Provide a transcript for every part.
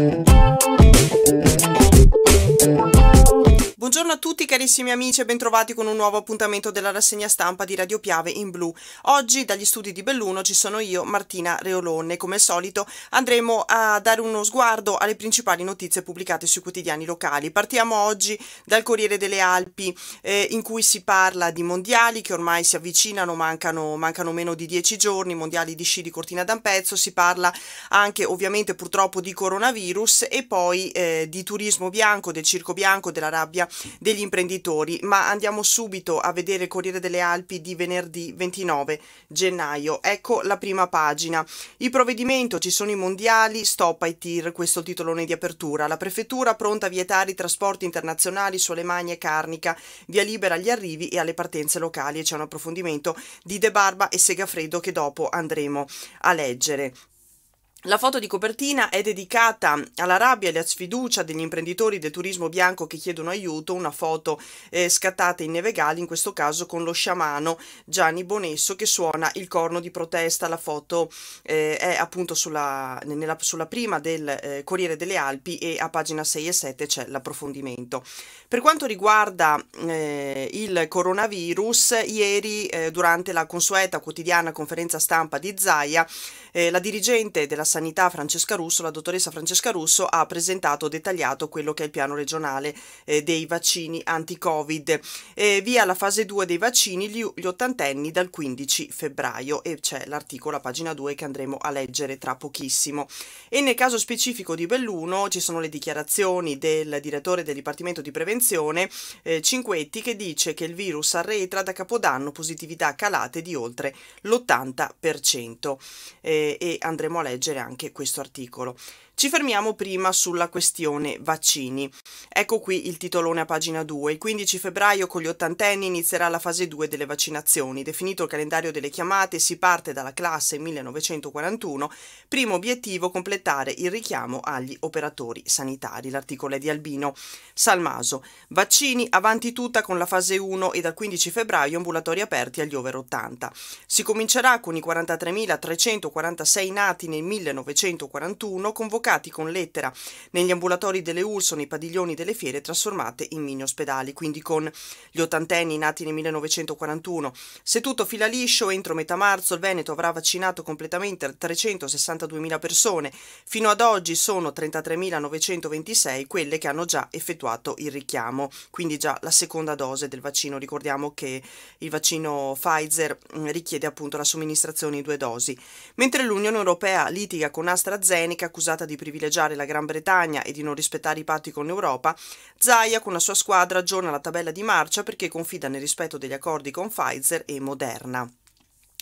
Thank you. Buongiorno a tutti carissimi amici e bentrovati con un nuovo appuntamento della rassegna stampa di Radio Piave in blu. Oggi dagli studi di Belluno ci sono io, Martina Reolonne. Come al solito andremo a dare uno sguardo alle principali notizie pubblicate sui quotidiani locali. Partiamo oggi dal Corriere delle Alpi eh, in cui si parla di mondiali che ormai si avvicinano, mancano, mancano meno di dieci giorni, mondiali di sci di Cortina d'Ampezzo, si parla anche ovviamente purtroppo di coronavirus e poi eh, di turismo bianco, del circo bianco, della rabbia degli imprenditori, ma andiamo subito a vedere Corriere delle Alpi di venerdì 29 gennaio. Ecco la prima pagina. Il provvedimento ci sono i mondiali, stop ai tir, questo titolone di apertura. La prefettura pronta a vietare i trasporti internazionali su Alemagna e Carnica, via libera agli arrivi e alle partenze locali e c'è un approfondimento di De Barba e Segafredo che dopo andremo a leggere. La foto di copertina è dedicata alla rabbia e alla sfiducia degli imprenditori del turismo bianco che chiedono aiuto, una foto eh, scattata in Nevegali, in questo caso con lo sciamano Gianni Bonesso che suona il corno di protesta. La foto eh, è appunto sulla, nella, sulla prima del eh, Corriere delle Alpi e a pagina 6 e 7 c'è l'approfondimento. Per quanto riguarda eh, il coronavirus, ieri eh, durante la consueta quotidiana conferenza stampa di Zaia, eh, la dirigente della Sanità Francesca Russo, la dottoressa Francesca Russo ha presentato dettagliato quello che è il piano regionale eh, dei vaccini anti-Covid. Eh, via la fase 2 dei vaccini gli, gli ottantenni dal 15 febbraio e c'è l'articolo a pagina 2 che andremo a leggere tra pochissimo. E nel caso specifico di Belluno ci sono le dichiarazioni del direttore del Dipartimento di Prevenzione eh, Cinquetti che dice che il virus arretra da Capodanno positività calate di oltre l'80%. Eh, e andremo a leggere anche questo articolo. Ci fermiamo prima sulla questione vaccini. Ecco qui il titolone a pagina 2. Il 15 febbraio con gli ottantenni inizierà la fase 2 delle vaccinazioni. Definito il calendario delle chiamate, si parte dalla classe 1941. Primo obiettivo completare il richiamo agli operatori sanitari. L'articolo è di Albino Salmaso. Vaccini avanti tutta con la fase 1 e dal 15 febbraio ambulatori aperti agli over 80. Si comincerà con i 43.346 nati nel 1941 convocati collocati con lettera negli ambulatori delle URSO, nei padiglioni delle fiere trasformate in mini ospedali, quindi con gli ottantenni nati nel 1941. Se tutto fila liscio, entro metà marzo il Veneto avrà vaccinato completamente 362.000 persone. Fino ad oggi sono 33.926 quelle che hanno già effettuato il richiamo, quindi già la seconda dose del vaccino. Ricordiamo che il vaccino Pfizer mm, richiede appunto la somministrazione in due dosi. Mentre l'Unione Europea litiga con AstraZeneca accusata di di privilegiare la Gran Bretagna e di non rispettare i patti con l'Europa, Zaia con la sua squadra aggiorna la tabella di marcia perché confida nel rispetto degli accordi con Pfizer e Moderna.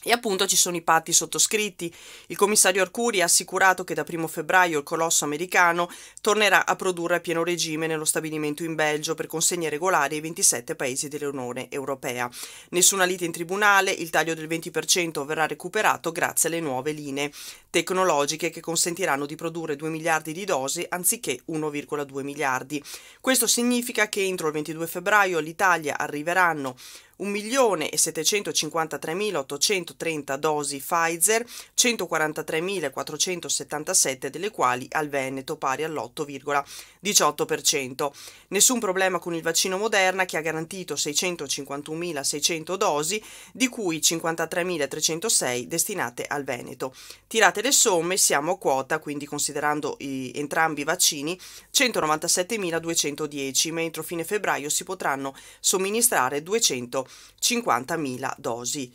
E appunto ci sono i patti sottoscritti. Il commissario Arcuri ha assicurato che da 1 febbraio il colosso americano tornerà a produrre a pieno regime nello stabilimento in Belgio per consegne regolari ai 27 paesi dell'Unione Europea. Nessuna lite in tribunale, il taglio del 20% verrà recuperato grazie alle nuove linee tecnologiche che consentiranno di produrre 2 miliardi di dosi anziché 1,2 miliardi. Questo significa che entro il 22 febbraio all'Italia arriveranno 1.753.830 dosi Pfizer, 143.477 delle quali al Veneto, pari all'8,18%. Nessun problema con il vaccino Moderna che ha garantito 651.600 dosi, di cui 53.306 destinate al Veneto. Tirate Calcolate le somme, siamo a quota, quindi considerando i, entrambi i vaccini, 197.210, mentre a fine febbraio si potranno somministrare 250.000 dosi.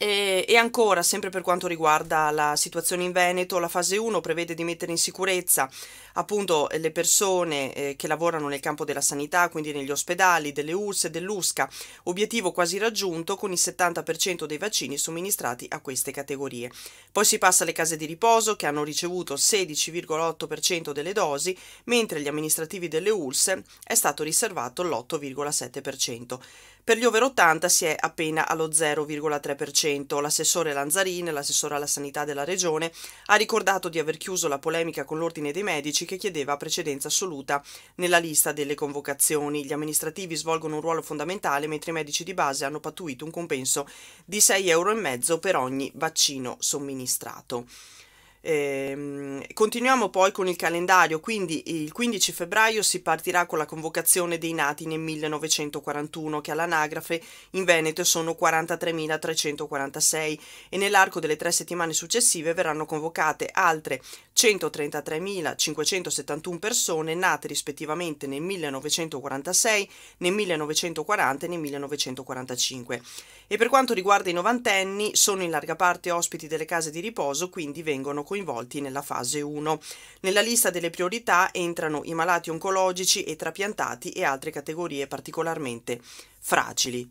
E, e, ancora, sempre per quanto riguarda la situazione in Veneto, la fase 1 prevede di mettere in sicurezza appunto le persone eh, che lavorano nel campo della sanità, quindi negli ospedali, delle URSS e dell'USCA, obiettivo quasi raggiunto con il 70% dei vaccini somministrati a queste categorie. Poi si passa alle case di riposo che hanno ricevuto 16,8% delle dosi, mentre agli amministrativi delle URSS è stato riservato l'8,7%. Per gli over 80 si è appena allo 0,3%. L'assessore Lanzarin, l'assessore alla sanità della regione, ha ricordato di aver chiuso la polemica con l'ordine dei medici che chiedeva precedenza assoluta nella lista delle convocazioni. Gli amministrativi svolgono un ruolo fondamentale mentre i medici di base hanno pattuito un compenso di 6,5 euro per ogni vaccino somministrato. Ehm, continuiamo poi con il calendario, quindi il 15 febbraio si partirà con la convocazione dei nati nel 1941 che all'anagrafe in Veneto sono 43.346 e nell'arco delle tre settimane successive verranno convocate altre 133.571 persone nate rispettivamente nel 1946, nel 1940 e nel 1945. E per quanto riguarda i novantenni, sono in larga parte ospiti delle case di riposo, quindi vengono coinvolti coinvolti nella fase 1. Nella lista delle priorità entrano i malati oncologici e trapiantati e altre categorie particolarmente fragili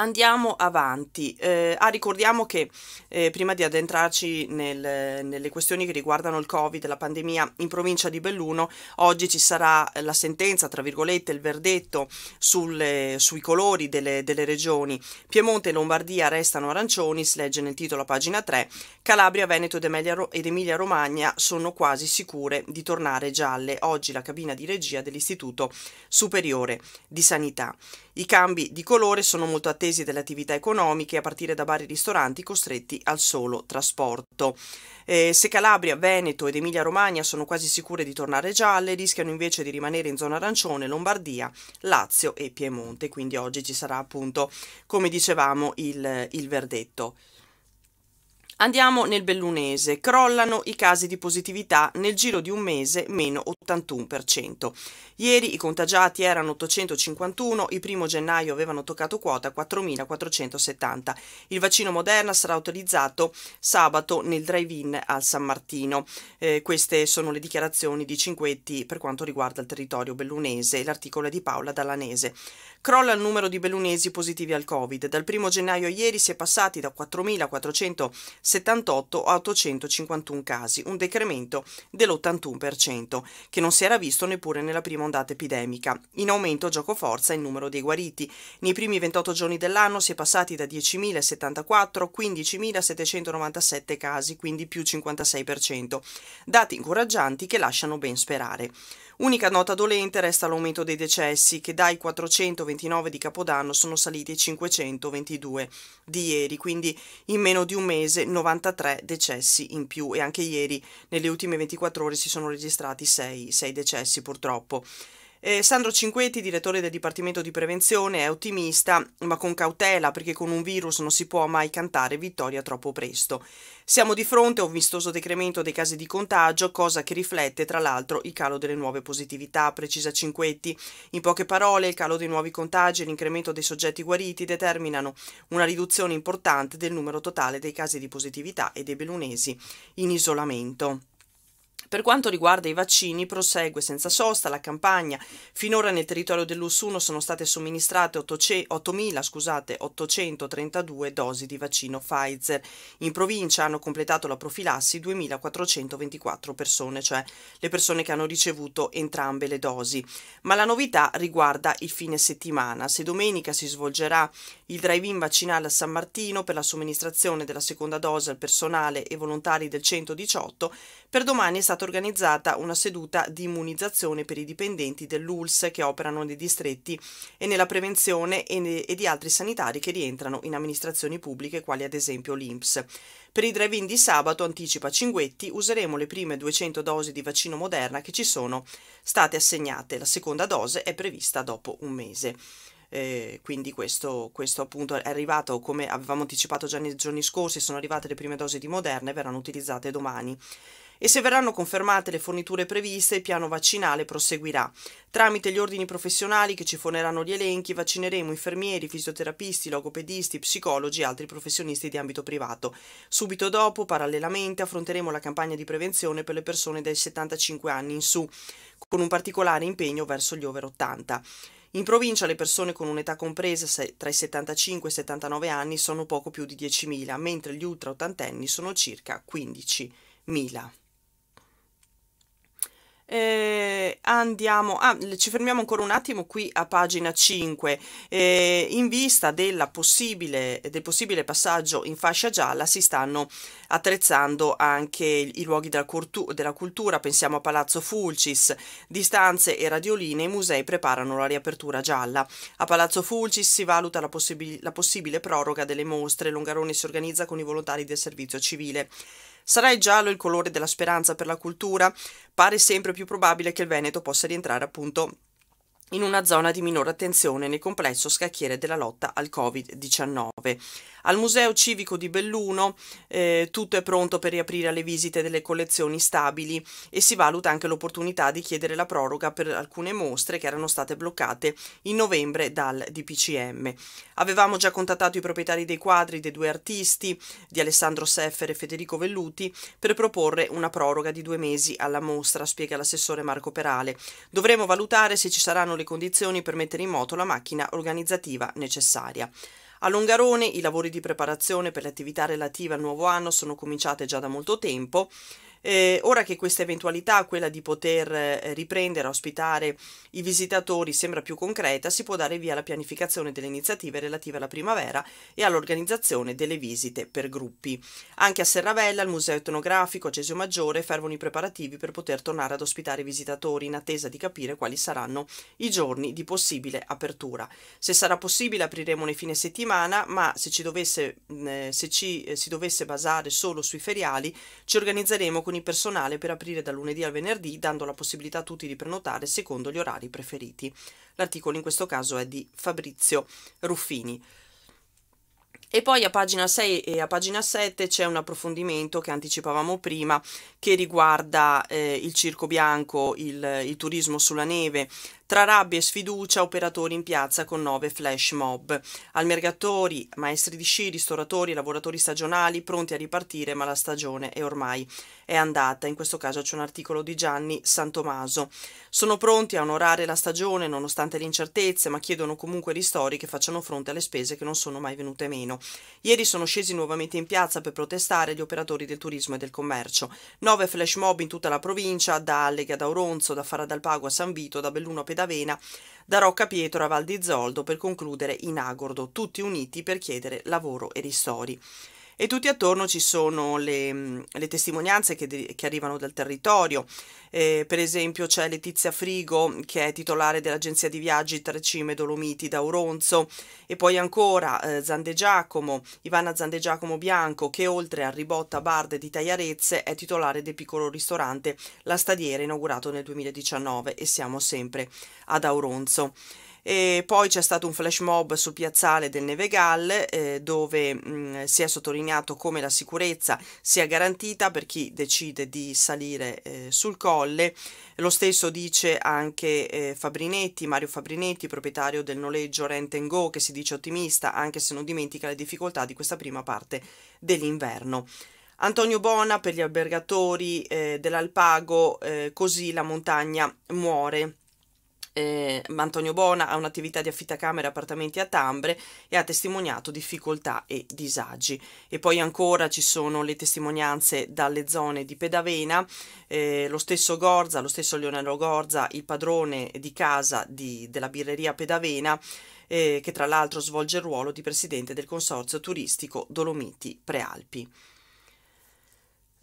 andiamo avanti. Eh, ah, ricordiamo che eh, prima di addentrarci nel, nelle questioni che riguardano il Covid, la pandemia in provincia di Belluno, oggi ci sarà la sentenza, tra virgolette, il verdetto sul, sui colori delle, delle, regioni. Piemonte e Lombardia restano arancioni, si legge nel titolo a pagina 3. Calabria, Veneto ed Emilia, ed Emilia Romagna sono quasi sicure di tornare gialle. Oggi la cabina di regia dell'Istituto Superiore di Sanità. I cambi di colore sono molto attesi dalle attività economiche a partire da bar e ristoranti costretti al solo trasporto. Eh, se Calabria, Veneto ed Emilia-Romagna sono quasi sicure di tornare gialle, rischiano invece di rimanere in zona arancione Lombardia, Lazio e Piemonte. Quindi oggi ci sarà appunto, come dicevamo, il, il verdetto. Andiamo nel bellunese, crollano i casi di positività nel giro di un mese meno 81%. Ieri i contagiati erano 851, il primo gennaio avevano toccato quota 4.470. Il vaccino Moderna sarà utilizzato sabato nel drive-in al San Martino. Eh, queste sono le dichiarazioni di Cinquetti per quanto riguarda il territorio bellunese. L'articolo è di Paola Dallanese. Crolla il numero di bellunesi positivi al Covid. Dal primo gennaio a ieri si è passati da 4.470 78 a 851 casi, un decremento dell'81%, che non si era visto neppure nella prima ondata epidemica. In aumento gioco forza il numero dei guariti. Nei primi 28 giorni dell'anno si è passati da 10.074 a 15.797 casi, quindi più 56%, dati incoraggianti che lasciano ben sperare. Unica nota dolente resta l'aumento dei decessi, che dai 429 di Capodanno sono saliti ai 522 di ieri, quindi in meno di un mese 93 decessi in più e anche ieri nelle ultime 24 ore si sono registrati 6, 6 decessi purtroppo. Eh, Sandro Cinquetti, direttore del Dipartimento di Prevenzione, è ottimista, ma con cautela perché con un virus non si può mai cantare vittoria troppo presto. Siamo di fronte a un vistoso decremento dei casi di contagio, cosa che riflette tra l'altro il calo delle nuove positività, precisa Cinquetti. In poche parole, il calo dei nuovi contagi e l'incremento dei soggetti guariti determinano una riduzione importante del numero totale dei casi di positività e dei belunesi in isolamento. Per quanto riguarda i vaccini, prosegue senza sosta la campagna. Finora nel territorio dell'Ussuno sono state somministrate 8.832 dosi di vaccino Pfizer. In provincia hanno completato la profilassi 2.424 persone, cioè le persone che hanno ricevuto entrambe le dosi. Ma la novità riguarda il fine settimana. Se domenica si svolgerà il drive-in vaccinale a San Martino per la somministrazione della seconda dose al personale e volontari del 118, per domani è stato stata organizzata una seduta di immunizzazione per i dipendenti dell'ULS che operano nei distretti e nella prevenzione e, ne- e di altri sanitari che rientrano in amministrazioni pubbliche quali ad esempio l'INPS. Per i drive-in di sabato, anticipa Cinguetti, useremo le prime 200 dosi di vaccino Moderna che ci sono state assegnate. La seconda dose è prevista dopo un mese. Eh, quindi questo, questo, appunto è arrivato, come avevamo anticipato già nei giorni scorsi, sono arrivate le prime dosi di Moderna e verranno utilizzate domani e se verranno confermate le forniture previste il piano vaccinale proseguirà. Tramite gli ordini professionali che ci forneranno gli elenchi vaccineremo infermieri, fisioterapisti, logopedisti, psicologi e altri professionisti di ambito privato. Subito dopo, parallelamente, affronteremo la campagna di prevenzione per le persone dai 75 anni in su, con un particolare impegno verso gli over 80. In provincia le persone con un'età compresa tra i 75 e i 79 anni sono poco più di 10.000, mentre gli ultra ottantenni sono circa 15.000 eh, andiamo, ah, ci fermiamo ancora un attimo qui a pagina 5. Eh, in vista possibile, del possibile passaggio in fascia gialla si stanno attrezzando anche i luoghi della, della cultura, pensiamo a Palazzo Fulcis, distanze e radioline, i musei preparano la riapertura gialla. A Palazzo Fulcis si valuta la, possib la possibile proroga delle mostre, Longarone si organizza con i volontari del servizio civile. Sarà il giallo il colore della speranza per la cultura? Pare sempre più probabile che il Veneto possa rientrare appunto in una zona di minore attenzione nel complesso scacchiere della lotta al Covid-19. Al Museo Civico di Belluno eh, tutto è pronto per riaprire alle visite delle collezioni stabili e si valuta anche l'opportunità di chiedere la proroga per alcune mostre che erano state bloccate in novembre dal DPCM. Avevamo già contattato i proprietari dei quadri dei due artisti, di Alessandro Seffer e Federico Velluti, per proporre una proroga di due mesi alla mostra, spiega l'assessore Marco Perale. Dovremo valutare se ci saranno le condizioni per mettere in moto la macchina organizzativa necessaria. A Longarone i lavori di preparazione per le attività relative al nuovo anno sono cominciate già da molto tempo eh, ora che questa eventualità, quella di poter eh, riprendere a ospitare i visitatori, sembra più concreta, si può dare via alla pianificazione delle iniziative relative alla primavera e all'organizzazione delle visite per gruppi. Anche a Serravella, al Museo Etnografico a Cesio Maggiore, fervono i preparativi per poter tornare ad ospitare i visitatori in attesa di capire quali saranno i giorni di possibile apertura. Se sarà possibile apriremo nei fine settimana, ma se ci, dovesse, eh, se ci eh, si dovesse basare solo sui feriali, ci organizzeremo con con personale per aprire da lunedì al venerdì, dando la possibilità a tutti di prenotare secondo gli orari preferiti. L'articolo in questo caso è di Fabrizio Ruffini. E poi a pagina 6 e a pagina 7 c'è un approfondimento che anticipavamo prima che riguarda eh, il circo bianco, il, il turismo sulla neve, tra rabbia e sfiducia, operatori in piazza con nove flash mob. Almergatori, maestri di sci, ristoratori, lavoratori stagionali pronti a ripartire, ma la stagione è ormai è andata. In questo caso c'è un articolo di Gianni Santomaso. Sono pronti a onorare la stagione nonostante le incertezze, ma chiedono comunque ristori che facciano fronte alle spese che non sono mai venute meno. Ieri sono scesi nuovamente in piazza per protestare gli operatori del turismo e del commercio. Nove flash mob in tutta la provincia, da Allega da Oronzo, da Faradalpago a San Vito, da Belluno a Pedavena, da Rocca Pietro a Val di Zoldo per concludere in Agordo, tutti uniti per chiedere lavoro e ristori e tutti attorno ci sono le, mm, le testimonianze che, de- che, arrivano dal territorio. Eh, per esempio c'è Letizia Frigo che è titolare dell'agenzia di viaggi Trecime Dolomiti da Oronzo e poi ancora eh, Zande Giacomo, Ivana Zande Giacomo Bianco che oltre a Ribotta Barde di Tagliarezze è titolare del piccolo ristorante La Stadiera inaugurato nel 2019 e siamo sempre ad Auronzo. E poi c'è stato un flash mob sul piazzale del Nevegal eh, dove mh, mm, si è sottolineato come la sicurezza sia garantita per chi decide di salire eh, sul colle. Lo stesso dice anche eh, Fabrinetti, Mario Fabrinetti, proprietario del noleggio Rent and Go, che si dice ottimista anche se non dimentica le difficoltà di questa prima parte dell'inverno. Antonio Bona per gli albergatori eh, dell'Alpago, eh, così la montagna muore eh, Antonio Bona ha un'attività di affittacamere e appartamenti a Tambre e ha testimoniato difficoltà e disagi. E poi ancora ci sono le testimonianze dalle zone di Pedavena, eh, lo stesso Gorza, lo stesso Leonardo Gorza, il padrone di casa di, della birreria Pedavena, eh, che tra l'altro svolge il ruolo di presidente del consorzio turistico Dolomiti Prealpi.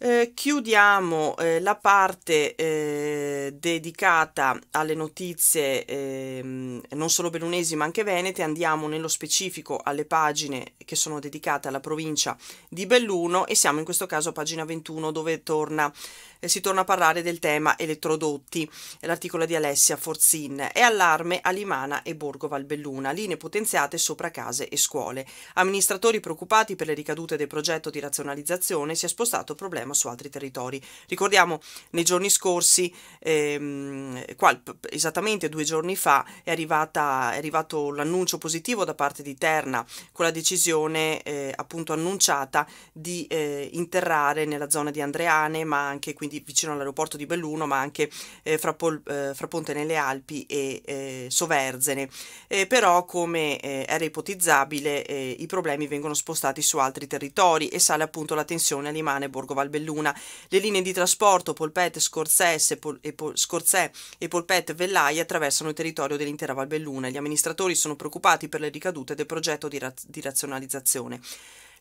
Eh, chiudiamo eh, la parte eh, dedicata alle notizie ehm, non solo bellunesi ma anche venete, andiamo nello specifico alle pagine che sono dedicate alla provincia di Belluno e siamo in questo caso a pagina 21 dove torna eh, si torna a parlare del tema elettrodotti, eh, l'articolo di Alessia Forzin. È allarme a Limana e Borgo Valbelluna, linee potenziate sopra case e scuole. Amministratori preoccupati per le ricadute del progetto di razionalizzazione, si è spostato il problema su altri territori. Ricordiamo nei giorni scorsi, ehm, qua, esattamente due giorni fa, è, arrivata, è arrivato l'annuncio positivo da parte di Terna con la decisione eh, appunto annunciata di eh, interrare nella zona di Andreane, ma anche quindi quindi vicino all'aeroporto di Belluno, ma anche eh, fra, Pol, eh, fra, Ponte nelle Alpi e eh, Soverzene. Eh, però, come eh, era ipotizzabile, eh, i problemi vengono spostati su altri territori e sale appunto la tensione a Limana e Borgo Valbelluna. Le linee di trasporto Polpette, Scorzese, Pol, e Pol, Scorzè e Polpette Vellaia attraversano il territorio dell'intera Valbelluna. Gli amministratori sono preoccupati per le ricadute del progetto di, raz di razionalizzazione.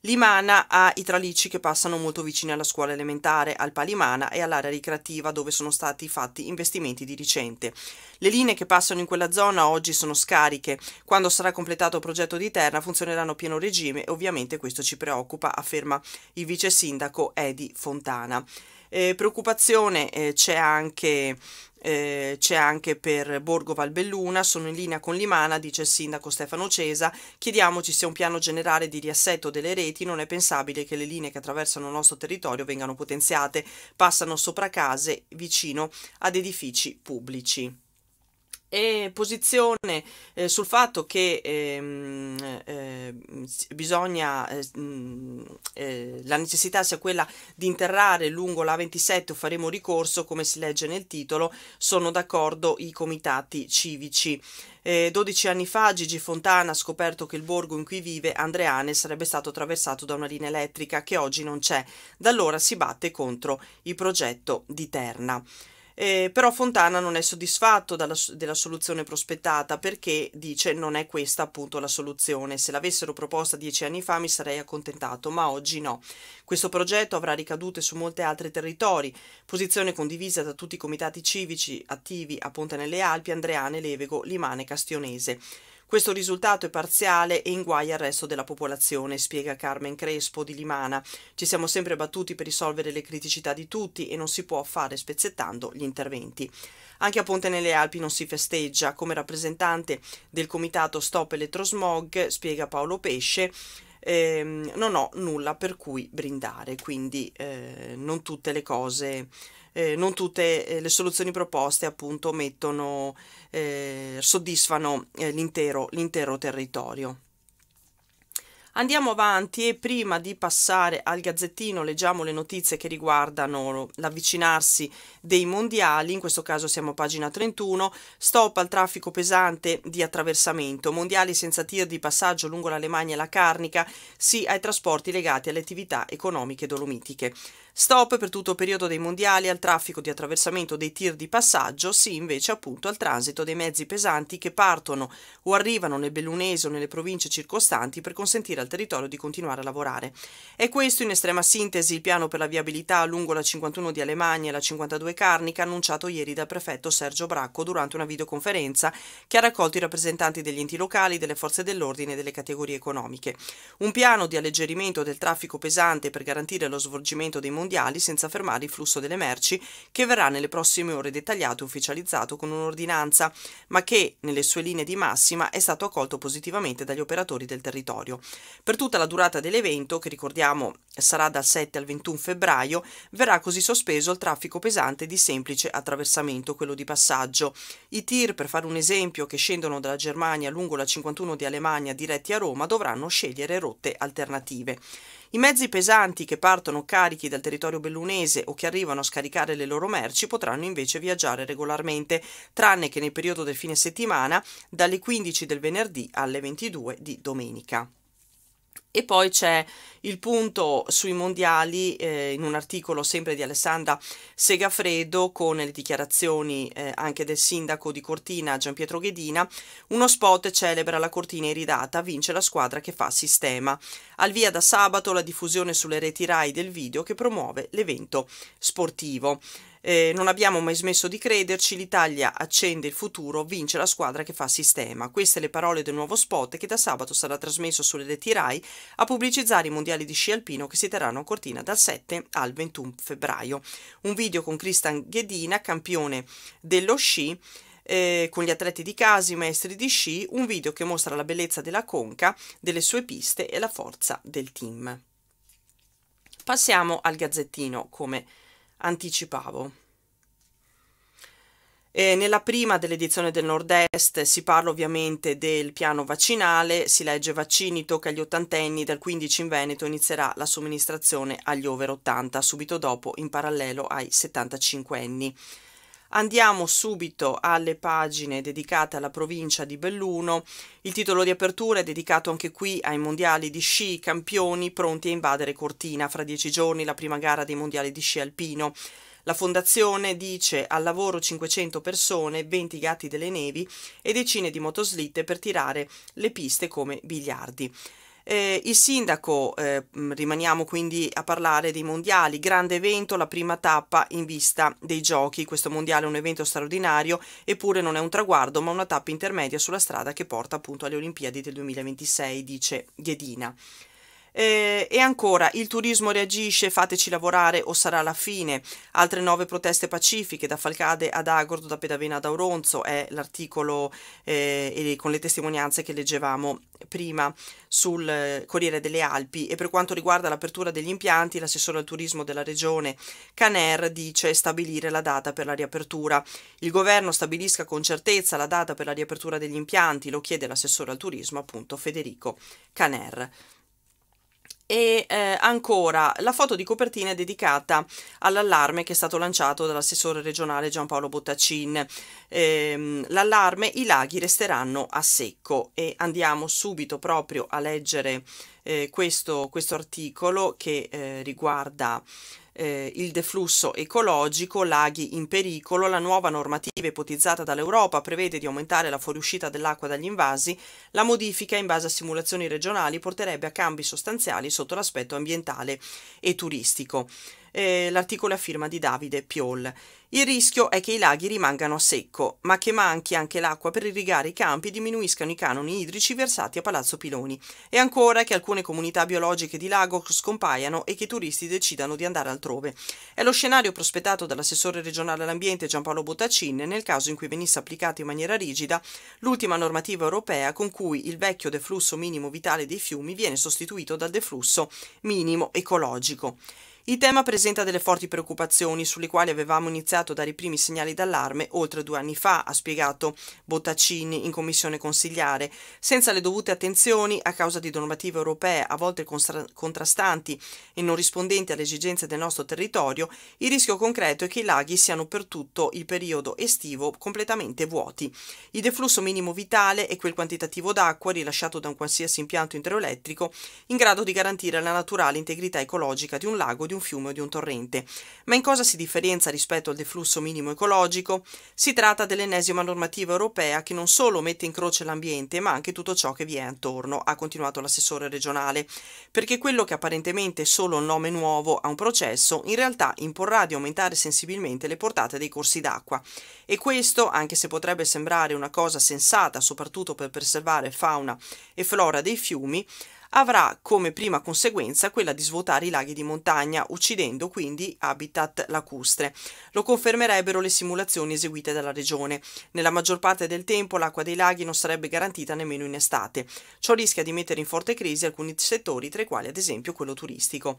Limana ha i tralicci che passano molto vicini alla scuola elementare, al Palimana e all'area ricreativa dove sono stati fatti investimenti di recente. Le linee che passano in quella zona oggi sono scariche. Quando sarà completato il progetto di terra funzioneranno a pieno regime e ovviamente questo ci preoccupa, afferma il vice sindaco Edi Fontana. Eh, preoccupazione eh, c'è anche eh, c'è anche per Borgo Valbelluna, sono in linea con Limana, dice il sindaco Stefano Cesa, Chiediamoci se un piano generale di riassetto delle reti, non è pensabile che le linee che attraversano il nostro territorio vengano potenziate, passano sopra case vicino ad edifici pubblici e posizione eh, sul fatto che ehm, eh, bisogna eh, mm, eh, la necessità sia quella di interrare lungo la 27 o faremo ricorso come si legge nel titolo sono d'accordo i comitati civici 12 eh, anni fa Gigi Fontana ha scoperto che il borgo in cui vive Andreane sarebbe stato attraversato da una linea elettrica che oggi non c'è da allora si batte contro il progetto di Terna eh, però Fontana non è soddisfatto dalla, della soluzione prospettata perché dice non è questa appunto la soluzione. Se l'avessero proposta dieci anni fa mi sarei accontentato, ma oggi no. Questo progetto avrà ricadute su molti altri territori, posizione condivisa da tutti i comitati civici attivi a Ponte nelle Alpi, Andreane, Levego, Limane e Castionese. Questo risultato è parziale e inguaia il resto della popolazione, spiega Carmen Crespo di Limana. Ci siamo sempre battuti per risolvere le criticità di tutti e non si può fare spezzettando gli interventi. Anche a Ponte nelle Alpi non si festeggia. Come rappresentante del comitato Stop Elettrosmog, spiega Paolo Pesce, ehm, non ho nulla per cui brindare, quindi eh, non tutte le cose eh, non tutte eh, le soluzioni proposte appunto mettono, eh, soddisfano eh, l'intero, l'intero territorio. Andiamo avanti e prima di passare al gazzettino leggiamo le notizie che riguardano l'avvicinarsi dei mondiali, in questo caso siamo a pagina 31, stop al traffico pesante di attraversamento, mondiali senza tir di passaggio lungo l'Alemagna e la Carnica, sì ai trasporti legati alle attività economiche dolomitiche. Stop per tutto il periodo dei mondiali al traffico di attraversamento dei tir di passaggio, sì invece appunto al transito dei mezzi pesanti che partono o arrivano nel Bellunese o nelle province circostanti per consentire al territorio di continuare a lavorare. È questo in estrema sintesi il piano per la viabilità lungo la 51 di Alemagna e la 52 Carnica annunciato ieri dal prefetto Sergio Bracco durante una videoconferenza che ha raccolto i rappresentanti degli enti locali, delle forze dell'ordine e delle categorie economiche. Un piano di alleggerimento del traffico pesante per garantire lo svolgimento dei mondiali mondiali senza fermare il flusso delle merci che verrà nelle prossime ore dettagliato e ufficializzato con un'ordinanza, ma che nelle sue linee di massima è stato accolto positivamente dagli operatori del territorio. Per tutta la durata dell'evento, che ricordiamo sarà dal 7 al 21 febbraio, verrà così sospeso il traffico pesante di semplice attraversamento, quello di passaggio. I tir, per fare un esempio, che scendono dalla Germania lungo la 51 di Alemania diretti a Roma dovranno scegliere rotte alternative. I mezzi pesanti che partono carichi dal territorio bellunese o che arrivano a scaricare le loro merci potranno invece viaggiare regolarmente, tranne che nel periodo del fine settimana dalle 15 del venerdì alle 22 di domenica. E poi c'è il punto sui mondiali eh, in un articolo sempre di Alessandra Segafredo con le dichiarazioni eh, anche del sindaco di Cortina Gian Pietro Ghedina. Uno spot celebra la Cortina iridata, vince la squadra che fa sistema. Al via da sabato la diffusione sulle reti RAI del video che promuove l'evento sportivo. Eh, non abbiamo mai smesso di crederci, l'Italia accende il futuro, vince la squadra che fa sistema. Queste le parole del nuovo spot che da sabato sarà trasmesso sulle reti RAI a pubblicizzare i mondiali di sci alpino che si terranno a Cortina dal 7 al 21 febbraio. Un video con Cristian Ghedina, campione dello sci, eh, con gli atleti di casa, i maestri di sci, un video che mostra la bellezza della conca, delle sue piste e la forza del team. Passiamo al gazzettino, come anticipavo. E nella prima dell'edizione del Nord-Est si parla ovviamente del piano vaccinale, si legge vaccini, tocca agli ottantenni, dal 15 in Veneto inizierà la somministrazione agli over 80, subito dopo in parallelo ai 75 anni. Andiamo subito alle pagine dedicate alla provincia di Belluno. Il titolo di apertura è dedicato anche qui ai mondiali di sci, campioni pronti a invadere Cortina. Fra dieci giorni la prima gara dei mondiali di sci alpino. La fondazione dice al lavoro 500 persone, 20 gatti delle nevi e decine di motoslitte per tirare le piste come biliardi. Eh, il sindaco, eh, mm, rimaniamo quindi a parlare dei mondiali, grande evento, la prima tappa in vista dei giochi. Questo mondiale è un evento straordinario, eppure non è un traguardo, ma una tappa intermedia sulla strada che porta appunto alle Olimpiadi del 2026, dice Ghedina. Eh, e ancora, il turismo reagisce, fateci lavorare o sarà la fine. Altre nove proteste pacifiche, da Falcade ad Agordo, da Pedavena ad Auronzo, è l'articolo eh, con le testimonianze che leggevamo prima sul eh, Corriere delle Alpi. E per quanto riguarda l'apertura degli impianti, l'assessore al turismo della regione Caner dice stabilire la data per la riapertura. Il governo stabilisca con certezza la data per la riapertura degli impianti, lo chiede l'assessore al turismo appunto Federico Caner e eh, ancora la foto di copertina è dedicata all'allarme che è stato lanciato dall'assessore regionale Giampaolo Bottacin ehm, l'allarme i laghi resteranno a secco e andiamo subito proprio a leggere eh, questo, questo, articolo che eh, riguarda eh, il deflusso ecologico, laghi in pericolo, la nuova normativa ipotizzata dall'Europa prevede di aumentare la fuoriuscita dell'acqua dagli invasi, la modifica in base a simulazioni regionali porterebbe a cambi sostanziali sotto l'aspetto ambientale e turistico. Eh, l'articolo a firma di Davide Piol. Il rischio è che i laghi rimangano a secco, ma che manchi anche l'acqua per irrigare i campi e diminuiscano i canoni idrici versati a Palazzo Piloni. E ancora che alcune comunità biologiche di lago scompaiano e che i turisti decidano di andare altrove. È lo scenario prospettato dall'assessore regionale all'ambiente Giampaolo Bottacin nel caso in cui venisse applicata in maniera rigida l'ultima normativa europea con cui il vecchio deflusso minimo vitale dei fiumi viene sostituito dal deflusso minimo ecologico. Il tema presenta delle forti preoccupazioni sulle quali avevamo iniziato a dare i primi segnali d'allarme oltre due anni fa, ha spiegato Bottaccini in commissione consigliare, senza le dovute attenzioni a causa di normative europee a volte contrastanti e non rispondenti alle esigenze del nostro territorio, il rischio concreto è che i laghi siano per tutto il periodo estivo completamente vuoti. Il deflusso minimo vitale è quel quantitativo d'acqua rilasciato da un qualsiasi impianto idroelettrico in grado di garantire la naturale integrità ecologica di un lago di un un fiume o di un torrente. Ma in cosa si differenzia rispetto al deflusso minimo ecologico? Si tratta dell'ennesima normativa europea che non solo mette in croce l'ambiente, ma anche tutto ciò che vi è attorno, ha continuato l'assessore regionale, perché quello che apparentemente è solo un nome nuovo a un processo, in realtà imporrà di aumentare sensibilmente le portate dei corsi d'acqua. E questo, anche se potrebbe sembrare una cosa sensata, soprattutto per preservare fauna e flora dei fiumi, avrà come prima conseguenza quella di svuotare i laghi di montagna, uccidendo quindi habitat lacustre. Lo confermerebbero le simulazioni eseguite dalla regione. Nella maggior parte del tempo l'acqua dei laghi non sarebbe garantita nemmeno in estate. Ciò rischia di mettere in forte crisi alcuni settori, tra i quali ad esempio quello turistico.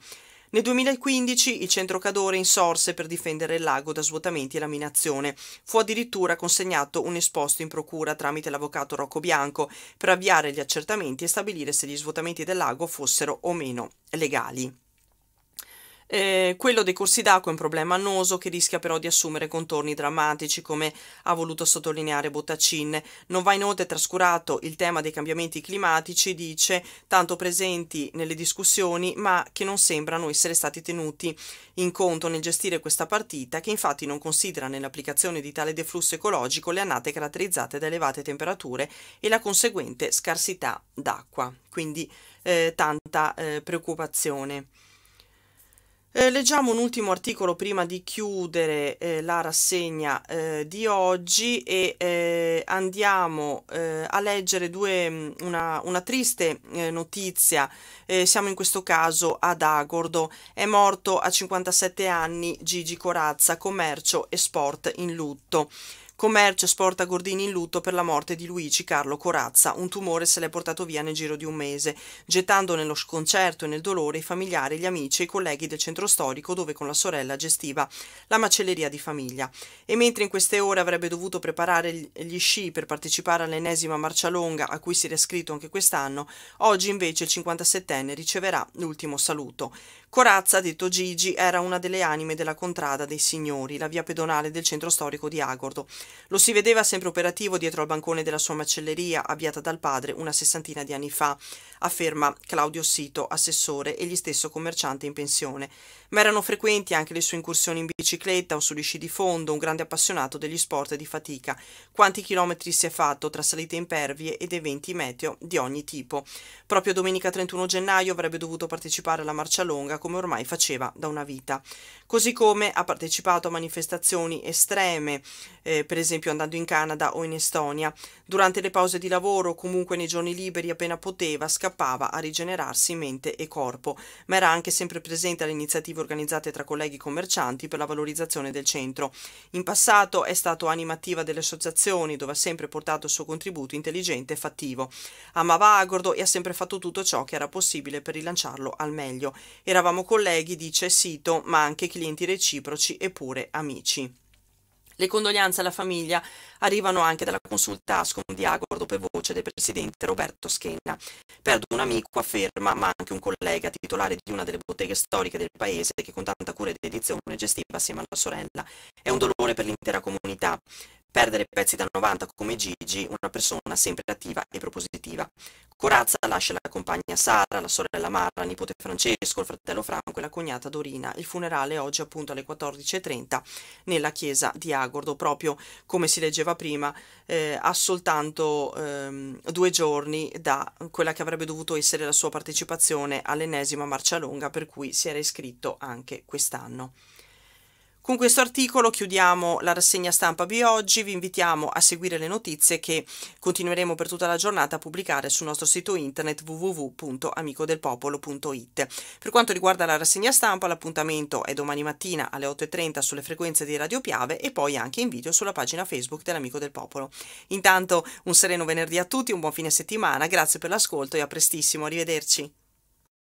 Nel 2015 il centro Cadore insorse per difendere il lago da svuotamenti e laminazione. Fu addirittura consegnato un esposto in procura tramite l'avvocato Rocco Bianco per avviare gli accertamenti e stabilire se gli svuotamenti del lago fossero o meno legali. Eh, quello dei corsi d'acqua è un problema annoso che rischia però di assumere contorni drammatici, come ha voluto sottolineare Bottacin. Non va inoltre trascurato il tema dei cambiamenti climatici, dice, tanto presenti nelle discussioni, ma che non sembrano essere stati tenuti in conto nel gestire questa partita, che infatti non considera nell'applicazione di tale deflusso ecologico le annate caratterizzate da elevate temperature e la conseguente scarsità d'acqua. Quindi eh, tanta eh, preoccupazione. Eh, leggiamo un ultimo articolo prima di chiudere eh, la rassegna eh, di oggi e eh, andiamo eh, a leggere due, mm, una, una, triste eh, notizia. siamo in questo caso ad Agordo. È morto a 57 anni Gigi Corazza, commercio e sport in lutto. Commercio sporta Gordini in lutto per la morte di Luigi Carlo Corazza. Un tumore se l'è portato via nel giro di un mese, gettando nello sconcerto e nel dolore i familiari, gli amici e i colleghi del centro storico dove con la sorella gestiva la macelleria di famiglia. E mentre in queste ore avrebbe dovuto preparare gli sci per partecipare all'ennesima marcia longa a cui si era iscritto anche quest'anno, oggi invece il 57enne riceverà l'ultimo saluto. Corazza, detto Gigi, era una delle anime della contrada dei signori, la via pedonale del centro storico di Agordo. Lo si vedeva sempre operativo dietro al bancone della sua macelleria, avviata dal padre una sessantina di anni fa, afferma Claudio Sito, assessore, e gli stesso commerciante in pensione. Ma erano frequenti anche le sue incursioni in bicicletta o sugli sci di fondo, un grande appassionato degli sport e di fatica. Quanti chilometri si è fatto tra salite impervie ed eventi meteo di ogni tipo. Proprio domenica 31 gennaio avrebbe dovuto partecipare alla marcia longa come ormai faceva da una vita. Così come ha partecipato a manifestazioni estreme, eh, per esempio andando in Canada o in Estonia. Durante le pause di lavoro, comunque nei giorni liberi appena poteva, scappava a rigenerarsi mente e corpo, ma era anche sempre presente alle iniziative organizzate tra colleghi commercianti per la valorizzazione del centro. In passato è stato anima attiva delle associazioni, dove ha sempre portato il suo contributo intelligente e fattivo. Amava Agordo e ha sempre fatto tutto ciò che era possibile per rilanciarlo al meglio. Era eravamo colleghi, dice Sito, ma anche clienti reciproci e pure amici. Le condoglianze alla famiglia arrivano anche dalla consulta Ascom di Agor dopo voce del presidente Roberto Schenna. Perdo un amico, afferma, ma anche un collega titolare di una delle botteghe storiche del paese che con tanta cura ed edizione gestiva assieme alla sorella. È un dolore per l'intera comunità. Perdere pezzi da 90 come Gigi, una persona sempre attiva e propositiva. Corazza lascia la compagna Sara, la sorella Mara, il nipote Francesco, il fratello Franco e la cognata Dorina. Il funerale è oggi appunto alle 14.30 nella chiesa di Agordo, proprio come si leggeva prima, eh, a soltanto ehm, due giorni da quella che avrebbe dovuto essere la sua partecipazione all'ennesima marcia longa per cui si era iscritto anche quest'anno. Con questo articolo chiudiamo la rassegna stampa di oggi, vi invitiamo a seguire le notizie che continueremo per tutta la giornata a pubblicare sul nostro sito internet www.amicodelpopolo.it. Per quanto riguarda la rassegna stampa, l'appuntamento è domani mattina alle 8.30 sulle frequenze di Radio Piave e poi anche in video sulla pagina Facebook dell'Amico del Popolo. Intanto un sereno venerdì a tutti, un buon fine settimana, grazie per l'ascolto e a prestissimo, arrivederci.